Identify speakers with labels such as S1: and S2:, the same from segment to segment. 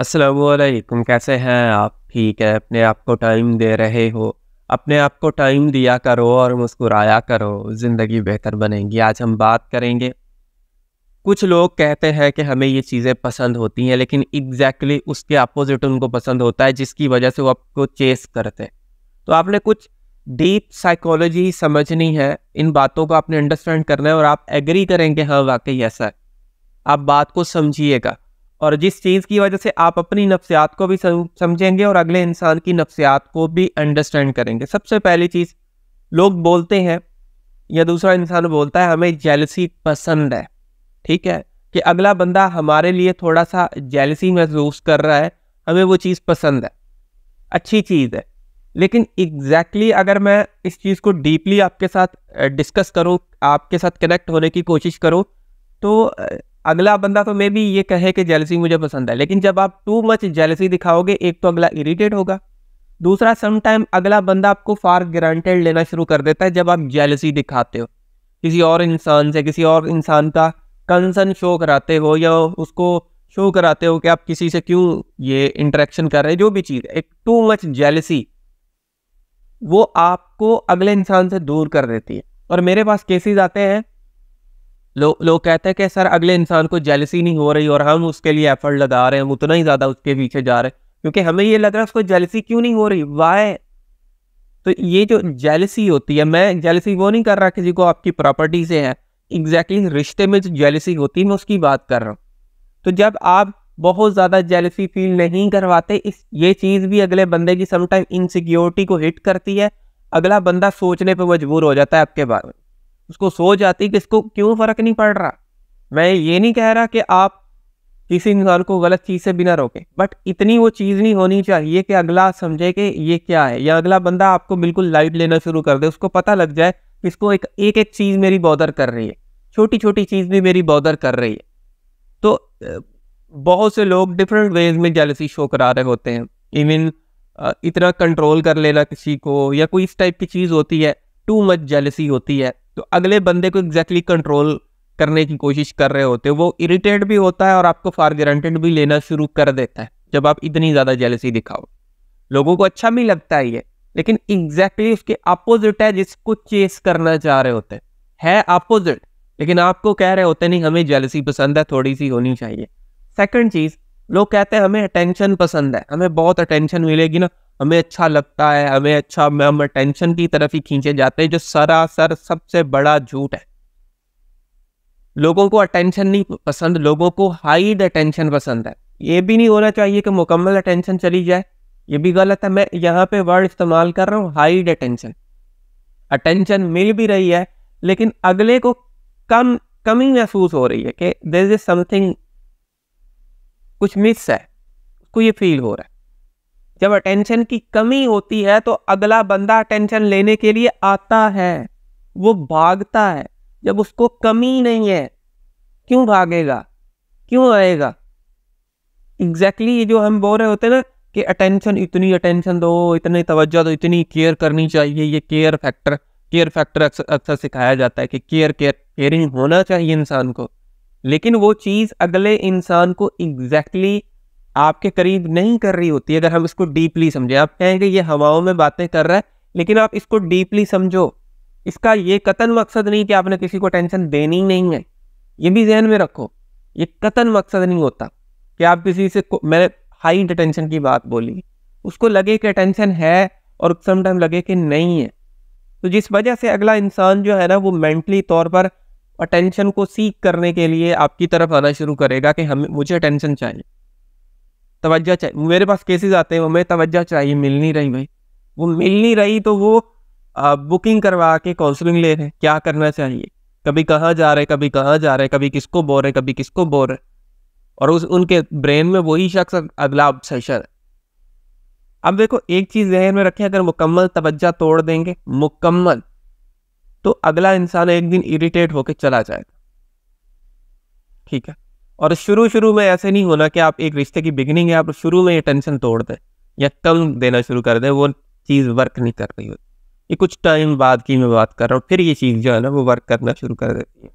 S1: असलकुम कैसे हैं आप ठीक है अपने आप को टाइम दे रहे हो अपने आप को टाइम दिया करो और मुस्कुराया करो ज़िंदगी बेहतर बनेगी आज हम बात करेंगे कुछ लोग कहते हैं कि हमें ये चीज़ें पसंद होती हैं लेकिन एग्जैक्टली exactly उसके अपोजिट उनको पसंद होता है जिसकी वजह से वो आपको चेस करते हैं तो आपने कुछ डीप साइकोलॉजी समझनी है इन बातों को आपने अंडरस्टैंड करना है और आप एग्री करेंगे हाँ वाकई ऐसा है आप बात को समझिएगा और जिस चीज़ की वजह से आप अपनी नफ्सियात को भी समझेंगे और अगले इंसान की नफ्सियात को भी अंडरस्टैंड करेंगे सबसे पहली चीज़ लोग बोलते हैं या दूसरा इंसान बोलता है हमें जेलसी पसंद है ठीक है कि अगला बंदा हमारे लिए थोड़ा सा जेलसी महसूस कर रहा है हमें वो चीज़ पसंद है अच्छी चीज़ है लेकिन एग्जैक्टली exactly अगर मैं इस चीज़ को डीपली आपके साथ डिस्कस करूँ आपके साथ कनेक्ट होने की कोशिश करूँ तो अगला बंदा तो मे भी ये कहे कि जेलसी मुझे पसंद है लेकिन जब आप टू मच जेलसी दिखाओगे एक तो अगला इरीटेट होगा दूसरा समटाइम अगला बंदा आपको फार ग्रांटेड लेना शुरू कर देता है जब आप जेलसी दिखाते हो किसी और इंसान से किसी और इंसान का कंसर्न शो कराते हो या उसको शो कराते हो कि आप किसी से क्यों ये इंटरेक्शन कर रहे हैं जो भी चीज़ एक टू मच जेलसी वो आपको अगले इंसान से दूर कर देती है और मेरे पास केसेस आते हैं लोग लो कहते हैं कि सर अगले इंसान को जेलसी नहीं हो रही और हम उसके लिए एफर्ट लगा रहे हैं उतना ही ज़्यादा उसके पीछे जा रहे हैं क्योंकि हमें ये लग रहा है उसको जेलसी क्यों नहीं हो रही वाए तो ये जो जेलसी होती है मैं जेलसी वो नहीं कर रहा किसी को आपकी प्रॉपर्टी से है एग्जैक्टली exactly रिश्ते में जो जेलसी होती है मैं उसकी बात कर रहा हूँ तो जब आप बहुत ज़्यादा जेलसी फील नहीं करवाते इस ये चीज़ भी अगले बंदे की समटाइम इनसिक्योरिटी को हिट करती है अगला बंदा सोचने पर मजबूर हो जाता है आपके बारे में उसको सोच आती कि इसको क्यों फ़र्क नहीं पड़ रहा मैं ये नहीं कह रहा कि आप किसी इंसान को गलत चीज़ से बिना रोकें बट इतनी वो चीज़ नहीं होनी चाहिए कि अगला समझे कि ये क्या है या अगला बंदा आपको बिल्कुल लाइट लेना शुरू कर दे उसको पता लग जाए कि इसको एक एक एक चीज़ मेरी बॉदर कर रही है छोटी छोटी चीज़ भी मेरी बॉदर कर रही है तो बहुत से लोग डिफरेंट वेज में जेलसी शो करा रहे होते हैं इवन इतना कंट्रोल कर लेना किसी को या कोई इस टाइप की चीज़ होती है टू मच जेलसी होती है तो अगले बंदे को एग्जैक्टली exactly कंट्रोल करने की कोशिश कर रहे होते हैं वो इरिटेट भी होता है और आपको फार ग्रांटेड भी लेना शुरू कर देता है जब आप इतनी ज़्यादा जेलसी दिखाओ लोगों को अच्छा भी लगता है ये लेकिन एग्जैक्टली exactly उसके अपोजिट है जिसको चेस करना चाह रहे होते है अपोजिट लेकिन आपको कह रहे होते नहीं हमें जेलसी पसंद है थोड़ी सी होनी चाहिए सेकंड चीज़ लोग कहते हैं हमें अटेंशन पसंद है हमें बहुत अटेंशन मिलेगी ना हमें अच्छा लगता है हमें अच्छा हम अटेंशन की तरफ ही खींचे जाते हैं जो सरासर सबसे बड़ा झूठ है लोगों को अटेंशन नहीं पसंद लोगों को हाइड अटेंशन पसंद है ये भी नहीं होना चाहिए कि मुकम्मल अटेंशन चली जाए ये भी गलत है मैं यहाँ पे वर्ड इस्तेमाल कर रहा हूँ हाइड अटेंशन अटेंशन मिल भी रही है लेकिन अगले को कम कमी महसूस हो रही है कि देर इज समथिंग कुछ मिस है उसको ये फील हो रहा है जब अटेंशन की कमी होती है तो अगला बंदा अटेंशन लेने के लिए आता है वो भागता है जब उसको कमी नहीं है क्यों भागेगा क्यों आएगा एग्जैक्टली exactly जो हम बोल रहे होते हैं ना कि अटेंशन इतनी अटेंशन दो इतनी तवज्जो दो इतनी केयर करनी चाहिए ये केयर फैक्टर केयर फैक्टर अक्सर सिखाया जाता है कि केयर केयर केयरिंग होना चाहिए इंसान को लेकिन वो चीज़ अगले इंसान को एग्जैक्टली exactly आपके करीब नहीं कर रही होती अगर हम इसको डीपली समझें आप कहेंगे ये हवाओं में बातें कर रहा है लेकिन आप इसको डीपली समझो इसका ये कतन मकसद नहीं कि आपने किसी को टेंशन देनी ही नहीं है ये भी जहन में रखो ये कतन मकसद नहीं होता कि आप किसी से मैंने हाई अटेंशन की बात बोली उसको लगे कि टेंशन है और टाइम लगे कि नहीं है तो जिस वजह से अगला इंसान जो है ना वो मेंटली तौर पर अटेंशन को सीख करने के लिए आपकी तरफ आना शुरू करेगा कि हम मुझे अटेंशन चाहिए तवज्जा चाहिए मेरे पास केसेस आते हैं वो मैं तवज्जा चाहिए मिल नहीं रही भाई वो मिल नहीं रही तो वो आ, बुकिंग करवा के काउंसलिंग ले रहे हैं क्या करना चाहिए कभी कहाँ जा रहे कभी कहाँ जा रहे कभी किसको बोल रहे कभी किसको बोल रहे और उस उनके ब्रेन में वही शख्स अगला ऑब्सेशन है अब देखो एक चीज़ जहन में रखें अगर मुकम्मल तवज्जा तोड़ देंगे मुकम्मल तो अगला इंसान एक दिन इरिटेट होकर चला जाएगा ठीक है और शुरू शुरू में ऐसे नहीं होना कि आप एक रिश्ते की बिगनिंग है आप शुरू में ये टेंशन तोड़ दें या कम देना शुरू कर दें वो चीज़ वर्क नहीं कर रही होती ये कुछ टाइम बाद की मैं बात कर रहा हूँ फिर ये चीज़ जो है ना वो वर्क करना शुरू कर देती है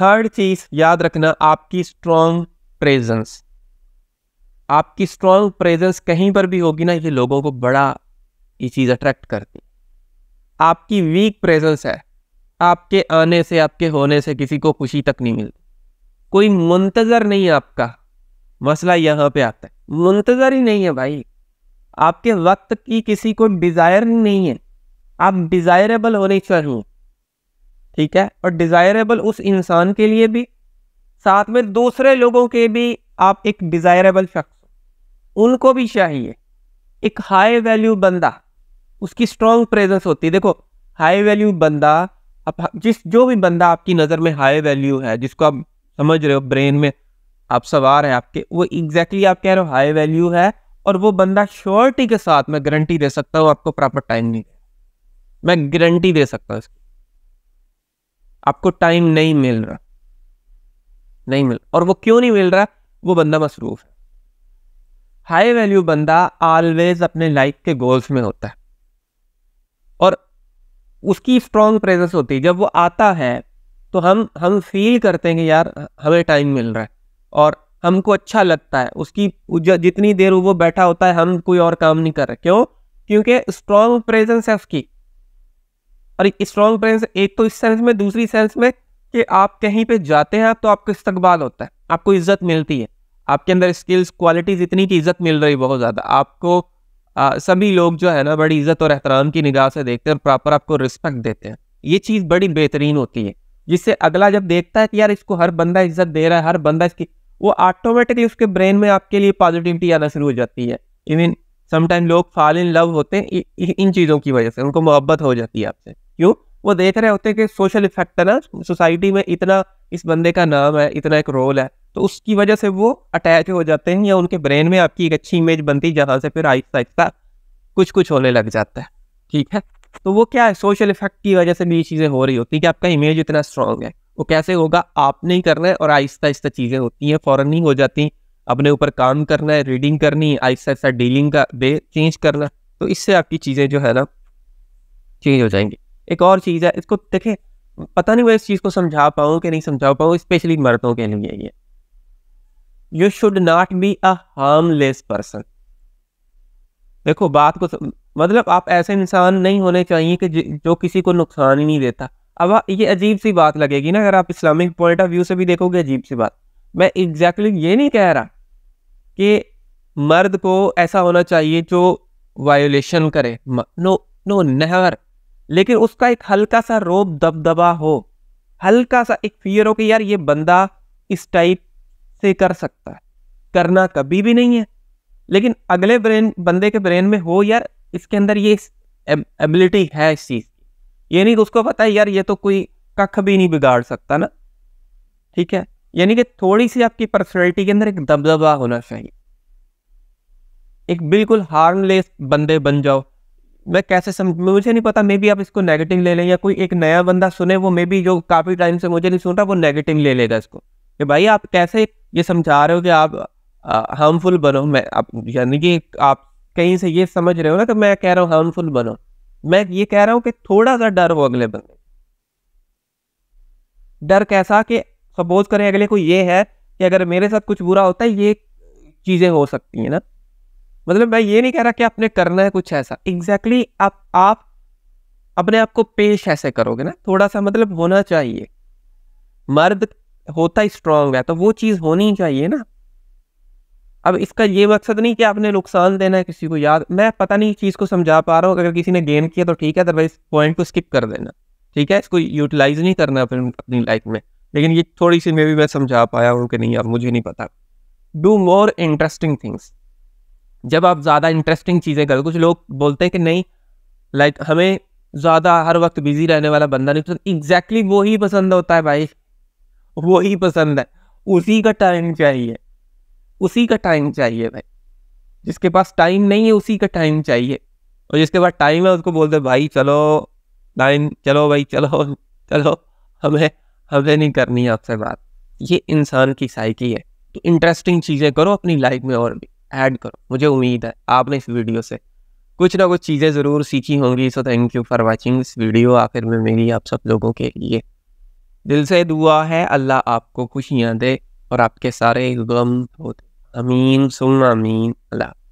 S1: थर्ड चीज़ याद रखना आपकी स्ट्रॉन्ग प्रेजेंस आपकी स्ट्रॉन्ग प्रेजेंस कहीं पर भी होगी ना ये लोगों को बड़ा ये चीज़ अट्रैक्ट करती आपकी वीक प्रेजेंस है आपके आने से आपके होने से किसी को खुशी तक नहीं मिलती कोई मुंतजर नहीं है आपका मसला यहाँ पे आता है मुंतजर ही नहीं है भाई आपके वक्त की किसी को डिजायर नहीं है आप डिजायरेबल होने चाहिए ठीक है और डिजायरेबल उस इंसान के लिए भी साथ में दूसरे लोगों के भी आप एक डिजायरेबल शख्स उनको भी चाहिए एक हाई वैल्यू बंदा उसकी स्ट्रॉन्ग प्रेजेंस होती है देखो हाई वैल्यू बंदा अब जिस जो भी बंदा आपकी नज़र में हाई वैल्यू है जिसको आप समझ रहे हो ब्रेन में आप सवार हैं आपके वो एग्जैक्टली exactly आप कह रहे हो हाई वैल्यू है और वो बंदा श्योरिटी के साथ मैं गारंटी दे सकता हूँ आपको प्रॉपर टाइम नहीं मैं गारंटी दे सकता हूँ आपको टाइम नहीं मिल रहा नहीं मिल और वो क्यों नहीं मिल रहा वो बंदा मसरूफ है हाई वैल्यू बंदा ऑलवेज अपने लाइफ के गोल्स में होता है और उसकी स्ट्रांग प्रेजेंस होती है जब वो आता है तो हम हम फील करते हैं कि यार हमें टाइम मिल रहा है और हमको अच्छा लगता है उसकी जितनी देर वो बैठा होता है हम कोई और काम नहीं कर रहे क्यों क्योंकि स्ट्रॉन्ग प्रेजेंस है उसकी और स्ट्रॉन्ग प्रेजेंस एक तो इस सेंस में दूसरी सेंस में कि आप कहीं पे जाते हैं तो आपको इस्तकबाल होता है आपको इज्जत मिलती है आपके अंदर स्किल्स क्वालिटीज इतनी की इज्जत मिल रही बहुत ज़्यादा आपको आ, सभी लोग जो है ना बड़ी इज्जत और एहतराम की निगाह से देखते हैं और प्रॉपर आपको रिस्पेक्ट देते हैं ये चीज़ बड़ी बेहतरीन होती है जिससे अगला जब देखता है कि यार इसको हर बंदा इज्जत दे रहा है हर बंदा इसकी वो ऑटोमेटिकली उसके ब्रेन में आपके लिए पॉजिटिविटी आना शुरू हो जाती है इवन समटाइम लोग फॉल इन लव होते हैं इन चीज़ों की वजह से उनको मोहब्बत हो जाती है आपसे क्यों वो देख रहे होते हैं कि सोशल इफेक्ट है ना सोसाइटी में इतना इस बंदे का नाम है इतना एक रोल है तो उसकी वजह से वो अटैच हो जाते हैं या उनके ब्रेन में आपकी एक अच्छी इमेज बनती है जहाँ से फिर आहिस्ता आहिस्ता कुछ कुछ होने लग जाता है ठीक है तो वो क्या है सोशल इफेक्ट की वजह से भी ये चीज़ें हो रही होती हैं कि आपका इमेज इतना स्ट्रांग है वो कैसे होगा आप नहीं कर रहे और आहिस्ता आहिस्ता चीज़ें होती हैं फ़ौरन नहीं हो जाती अपने ऊपर काम करना है रीडिंग करनी है आहिस्ता आहिस्ता डीलिंग का वे चेंज करना तो इससे आपकी चीज़ें जो है ना चेंज हो जाएंगी एक और चीज़ है इसको देखें पता नहीं मैं इस चीज़ को समझा पाऊँ कि नहीं समझा पाऊँ स्पेशली मर्दों के लिए ये you should not be a harmless person देखो बात को मतलब आप ऐसे इंसान नहीं होने चाहिए कि जो किसी को नुकसान ही नहीं देता अब हाँ, ये अजीब सी बात लगेगी ना अगर आप इस्लामिक पॉइंट ऑफ व्यू से भी देखोगे अजीब सी बात मैं एग्जैक्टली exactly ये नहीं कह रहा कि मर्द को ऐसा होना चाहिए जो वायोलेशन करे नो नो नहर लेकिन उसका एक हल्का सा रोब दबदबा हो हल्का सा एक फियर हो कि यार ये बंदा इस टाइप से कर सकता है करना कभी भी नहीं है लेकिन अगले ब्रेन बंदे के ब्रेन में हो यार इसके अंदर ये एबिलिटी है इस चीज़ की यानी नहीं उसको पता है यार ये तो कोई कख भी नहीं बिगाड़ सकता ना ठीक है यानी कि थोड़ी सी आपकी पर्सनैलिटी के अंदर एक दबदबा होना चाहिए एक बिल्कुल हार्मलेस बंदे बन जाओ मैं कैसे समझ मुझे नहीं पता मे भी आप इसको नेगेटिव ले लें या कोई एक नया बंदा सुने वो मे भी जो काफ़ी टाइम से मुझे नहीं सुन रहा वो नेगेटिव ले लेगा इसको कि भाई आप कैसे ये समझा रहे हो कि आप हार्मफुल बनो मैं आप यानी कि आप कहीं से ये समझ रहे हो ना कि तो मैं कह रहा हूँ हार्मफुल बनो मैं ये कह रहा हूँ कि थोड़ा सा डर हो अगले बंदे डर कैसा कि सपोज करें अगले को ये है कि अगर मेरे साथ कुछ बुरा होता है ये चीज़ें हो सकती हैं ना मतलब मैं ये नहीं कह रहा कि आपने करना है कुछ ऐसा एग्जैक्टली exactly आप आप अपने आप को पेश ऐसे करोगे ना थोड़ा सा मतलब होना चाहिए मर्द होता ही स्ट्रांग है तो वो चीज़ होनी चाहिए ना अब इसका ये मकसद नहीं कि आपने नुकसान देना है किसी को याद मैं पता नहीं चीज़ को समझा पा रहा हूँ अगर किसी ने गेन किया तो ठीक है अदरवाइज पॉइंट को स्किप कर देना ठीक है इसको यूटिलाइज नहीं करना फिर अपनी लाइफ में लेकिन ये थोड़ी सी में भी मैं समझा पाया हूँ कि नहीं अब मुझे नहीं पता डू मोर इंटरेस्टिंग थिंग्स जब आप ज़्यादा इंटरेस्टिंग चीज़ें करो कुछ लोग बोलते हैं कि नहीं लाइक like, हमें ज़्यादा हर वक्त बिजी रहने वाला बंदा नहीं पसंद एग्जैक्टली वो ही पसंद होता है भाई वो ही पसंद है उसी का टाइम चाहिए उसी का टाइम चाहिए भाई जिसके पास टाइम नहीं है उसी का टाइम चाहिए और जिसके पास टाइम है उसको बोलते भाई चलो लाइन चलो भाई चलो चलो हमें हमें नहीं करनी है आपसे बात ये इंसान की साइकी है तो इंटरेस्टिंग चीज़ें करो अपनी लाइफ में और भी ऐड करो मुझे उम्मीद है आपने इस वीडियो से कुछ ना कुछ चीज़ें ज़रूर सीखी होंगी so thank you for watching this video आखिर में मेरी आप सब लोगों के लिए दिल से दुआ है अल्लाह आपको खुशियाँ दे और आपके सारे गम होते امين ثم امين لا